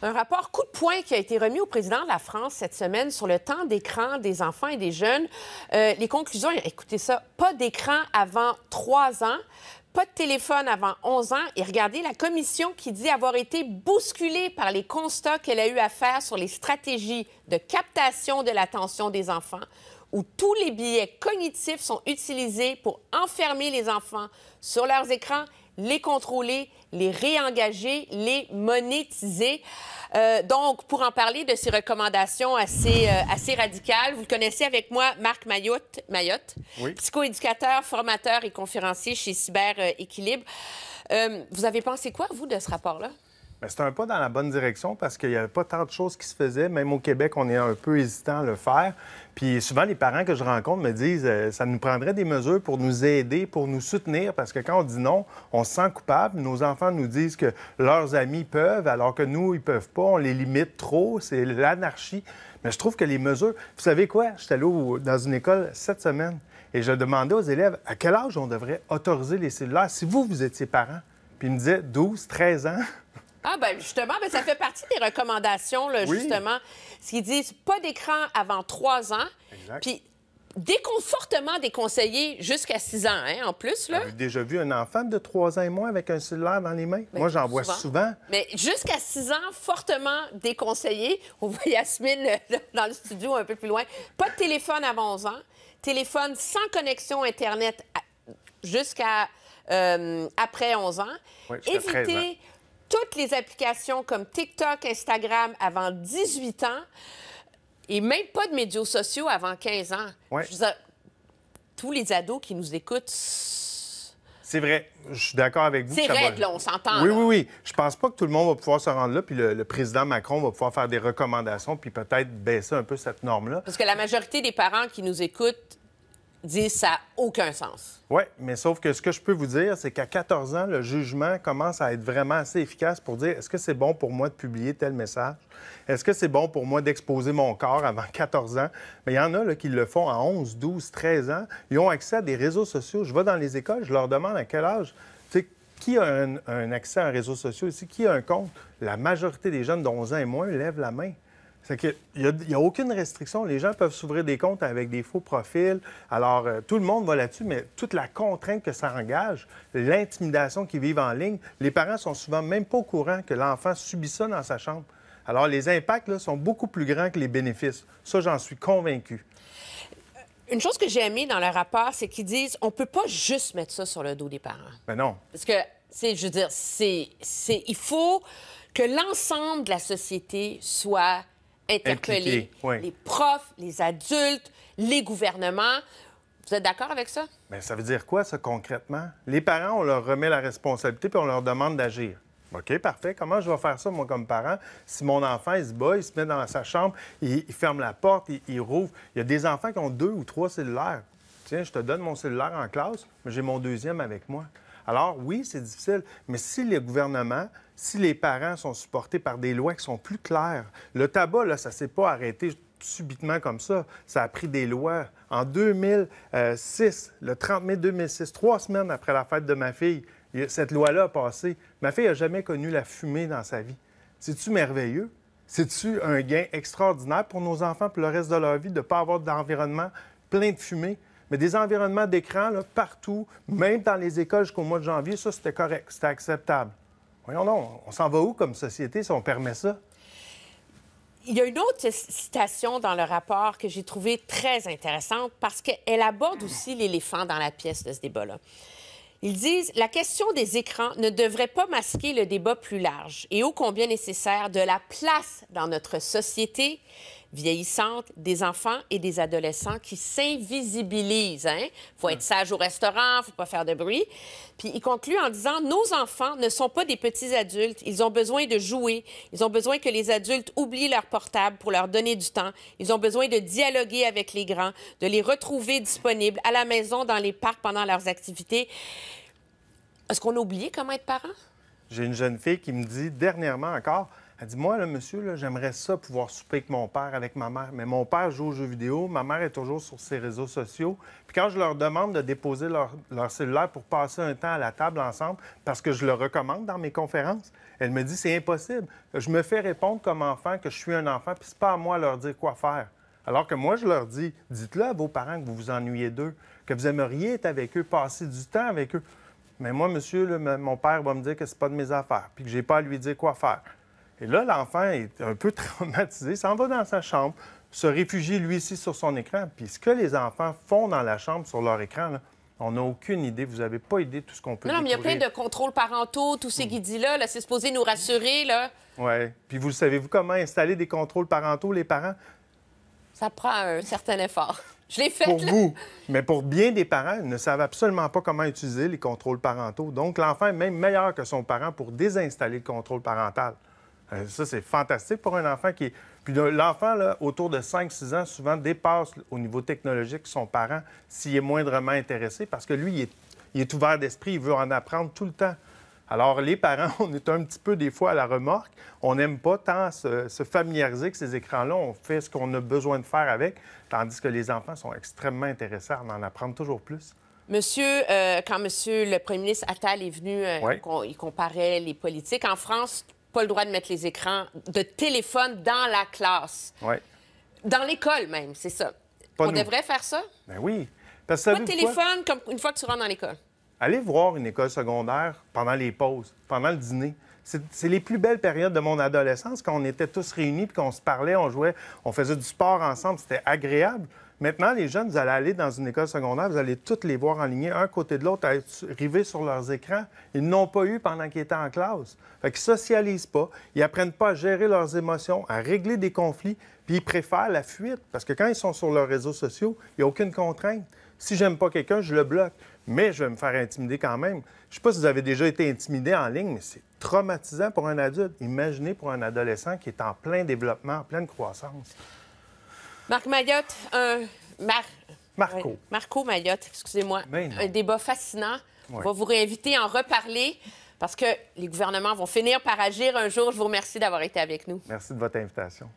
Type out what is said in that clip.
Un rapport coup de poing qui a été remis au président de la France cette semaine sur le temps d'écran des enfants et des jeunes. Euh, les conclusions, écoutez ça, pas d'écran avant 3 ans, pas de téléphone avant 11 ans. Et regardez la commission qui dit avoir été bousculée par les constats qu'elle a eu à faire sur les stratégies de captation de l'attention des enfants où tous les billets cognitifs sont utilisés pour enfermer les enfants sur leurs écrans les contrôler, les réengager, les monétiser. Euh, donc, pour en parler de ces recommandations assez, euh, assez radicales, vous le connaissez avec moi, Marc Mayotte, Mayotte psychoéducateur, formateur et conférencier chez Cyber euh, Équilibre. vous avez pensé quoi, vous, de ce rapport-là? Ben, c'est un pas dans la bonne direction parce qu'il n'y avait pas tant de choses qui se faisaient. Même au Québec, on est un peu hésitant à le faire. Puis souvent, les parents que je rencontre me disent euh, ça nous prendrait des mesures pour nous aider, pour nous soutenir, parce que quand on dit non, on se sent coupable. Nos enfants nous disent que leurs amis peuvent, alors que nous, ils ne peuvent pas. On les limite trop. C'est l'anarchie. Mais je trouve que les mesures. Vous savez quoi? J'étais suis allé dans une école cette semaine et je demandais aux élèves à quel âge on devrait autoriser les cellulaires si vous, vous étiez parent. Puis ils me disaient 12, 13 ans. Ah, ben justement, ben, ça fait partie des recommandations, là, justement. Ce qu'ils disent, pas d'écran avant trois ans. Exact. Puis fortement déconseillé jusqu'à 6 ans, hein, en plus. Là. J'ai déjà vu un enfant de trois ans et moins avec un cellulaire dans les mains. Ben, Moi, j'en vois souvent. Mais jusqu'à 6 ans, fortement déconseillé. On voit Yasmine euh, dans le studio un peu plus loin. Pas de téléphone avant 11 ans. Téléphone sans connexion Internet jusqu'à euh, après 11 ans. Oui, Éviter toutes les applications comme TikTok, Instagram avant 18 ans et même pas de médias sociaux avant 15 ans. Tous les ados qui nous écoutent c'est vrai. Je suis d'accord avec vous. C'est raide, là, on s'entend. Oui, oui, oui. Je pense pas que tout le monde va pouvoir se rendre là, puis le président Macron va pouvoir faire des recommandations, puis peut-être baisser un peu cette norme-là. Parce que la majorité des parents qui nous écoutent disent ça n'a aucun sens. Oui, mais sauf que ce que je peux vous dire, c'est qu'à 14 ans, le jugement commence à être vraiment assez efficace pour dire est-ce que c'est bon pour moi de publier tel message? Est-ce que c'est bon pour moi d'exposer mon corps avant 14 ans? Mais il y en a qui le font à 11, 12, 13 ans. Ils ont accès à des réseaux sociaux. Je vais dans les écoles, je leur demande à quel âge qui a un, accès à un réseau social ici? Qui a un compte? La majorité des jeunes d'11 ans et moins lèvent la main. C'est qu'il n'y a, aucune restriction. Les gens peuvent s'ouvrir des comptes avec des faux profils. Alors, euh, tout le monde va là-dessus, mais toute la contrainte que ça engage, l'intimidation qu'ils vivent en ligne, les parents sont souvent même pas au courant que l'enfant subit ça dans sa chambre. Alors, les impacts sont beaucoup plus grands que les bénéfices. Ça, j'en suis convaincu. Euh, une chose que j'ai aimée dans le rapport, c'est qu'ils disent on peut pas juste mettre ça sur le dos des parents. Ben non. Parce que, je veux dire, c'est, il faut que l'ensemble de la société soit interpeller les profs, les adultes, les gouvernements. Vous êtes d'accord avec ça? Bien, ça veut dire quoi, ça, concrètement? Les parents, on leur remet la responsabilité puis on leur demande d'agir. OK, parfait. Comment je vais faire ça, moi, comme parent? Si mon enfant, il se bat, il se met dans sa chambre, il, ferme la porte, il, il rouvre. Il y a des enfants qui ont deux ou trois cellulaires. Tiens, je te donne mon cellulaire en classe, mais j'ai mon deuxième avec moi. Alors oui, c'est difficile, mais si les gouvernements si les parents sont supportés par des lois qui sont plus claires. Le tabac, là, ça ne s'est pas arrêté subitement comme ça. Ça a pris des lois. En 2006, le 30 mai 2006, trois semaines après la fête de ma fille, cette loi-là a passé. Ma fille n'a jamais connu la fumée dans sa vie. C'est-tu merveilleux? C'est-tu un gain extraordinaire pour nos enfants pour le reste de leur vie de ne pas avoir d'environnement plein de fumée? mais des environnements d'écran partout, même dans les écoles jusqu'au mois de janvier, ça, c'était correct, c'était acceptable. Voyons donc, on s'en va où comme société si on permet ça? Il y a une autre citation dans le rapport que j'ai trouvée très intéressante parce qu'elle aborde aussi l'éléphant dans la pièce de ce débat-là. Ils disent la question des écrans ne devrait pas masquer le débat plus large et ô combien nécessaire de la place dans notre société vieillissante, des enfants et des adolescents qui s'invisibilisent. Il hein. faut être sage au restaurant, faut pas faire de bruit. Puis il conclut en disant, nos enfants ne sont pas des petits adultes, ils ont besoin de jouer, ils ont besoin que les adultes oublient leur portable pour leur donner du temps, ils ont besoin de dialoguer avec les grands, de les retrouver disponibles à la maison, dans les parcs, pendant leurs activités. Est-ce qu'on a oublié comment être parent? J'ai une jeune fille qui me dit dernièrement encore, elle dit Moi, là, monsieur, j'aimerais ça pouvoir souper avec mon père, avec ma mère. Mais mon père joue aux jeux vidéo, ma mère est toujours sur ses réseaux sociaux. Puis quand je leur demande de déposer leur, cellulaire pour passer un temps à la table ensemble, parce que je le recommande dans mes conférences, elle me dit C'est impossible. Je me fais répondre comme enfant que je suis un enfant, puis c'est pas à moi de leur dire quoi faire. Alors que moi, je leur dis Dites-le à vos parents que vous vous ennuyez d'eux, que vous aimeriez être avec eux, passer du temps avec eux. Mais moi, monsieur, mon père va me dire que ce n'est pas de mes affaires, puis que je n'ai pas à lui dire quoi faire. Et là, l'enfant est un peu traumatisé, s'en va dans sa chambre, se réfugie lui aussi sur son écran. Puis ce que les enfants font dans la chambre sur leur écran, on n'a aucune idée. Vous n'avez pas idée de tout ce qu'on peut Non, non mais il y a plein de contrôles parentaux, tous ces guidis-là. -là, c'est supposé nous rassurer. là. Oui. Puis vous savez-vous comment installer des contrôles parentaux, les parents? Ça prend un certain effort. Je l'ai fait. Pour vous. Mais pour bien des parents, ils ne savent absolument pas comment utiliser les contrôles parentaux. Donc, l'enfant est même meilleur que son parent pour désinstaller le contrôle parental. Euh, ça, c'est fantastique pour un enfant qui Puis l'enfant, autour de 5-6 ans, souvent dépasse au niveau technologique son parent s'il est moindrement intéressé parce que lui, il est, ouvert d'esprit, il veut en apprendre tout le temps. Alors, les parents, on est un petit peu des fois à la remorque. On n'aime pas tant se, familiariser avec ces écrans-là. On fait ce qu'on a besoin de faire avec, tandis que les enfants sont extrêmement intéressés à en apprendre toujours plus. Monsieur, euh, quand Monsieur le Premier ministre Attal est venu, euh, il comparait les politiques. En France, pas le droit de mettre les écrans de téléphone dans la classe. Oui. Dans l'école même, c'est ça. On devrait faire ça? Ben oui. Parce que pas de téléphone comme une fois que tu rentres dans l'école. Allez voir une école secondaire pendant les pauses, pendant le dîner. C'est les plus belles périodes de mon adolescence quand on était tous réunis, puis qu'on se parlait, on jouait, on faisait du sport ensemble, c'était agréable. Maintenant, les jeunes, vous allez aller dans une école secondaire, vous allez toutes les voir en ligne, un côté de l'autre, arriver sur leurs écrans. Ils n'ont pas eu pendant qu'ils étaient en classe. Fait qu'ils socialisent pas, ils n'apprennent pas à gérer leurs émotions, à régler des conflits, puis ils préfèrent la fuite parce que quand ils sont sur leurs réseaux sociaux, il n'y a aucune contrainte. Si j'aime pas quelqu'un, je le bloque, mais je vais me faire intimider quand même. Je ne sais pas si vous avez déjà été intimidé en ligne, mais c'est traumatisant pour un adulte. Imaginez pour un adolescent qui est en plein développement, en pleine croissance. Marc Mayotte, un. Marco. Marco Mayotte, excusez-moi. Un débat fascinant. On va vous réinviter à en reparler parce que les gouvernements vont finir par agir un jour. Je vous remercie d'avoir été avec nous. Merci de votre invitation.